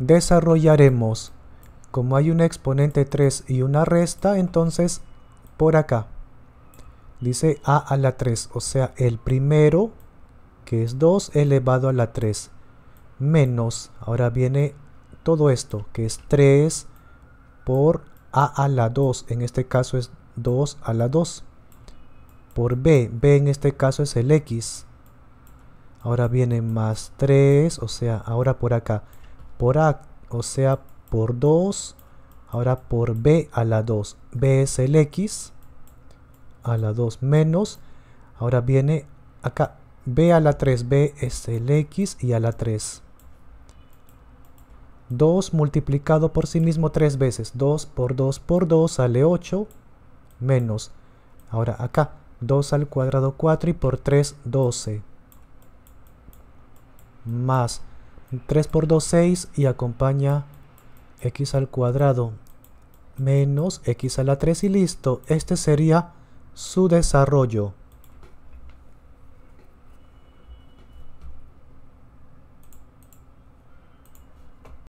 desarrollaremos. Como hay un exponente 3 y una resta, entonces por acá. Dice a a la 3, o sea, el primero, que es 2 elevado a la 3, menos, ahora viene todo esto, que es 3 por a a la 2, en este caso es 2 a la 2, por b, b en este caso es el x, ahora viene más 3, o sea, ahora por acá, por A, o sea, por 2. Ahora por B a la 2. B es el X a la 2 menos. Ahora viene acá B a la 3. B es el X y a la 3. 2 multiplicado por sí mismo 3 veces. 2 por 2 por 2 sale 8 menos. Ahora acá 2 al cuadrado 4 y por 3 12. Más 3 por 2, 6 y acompaña x al cuadrado menos x a la 3 y listo. Este sería su desarrollo.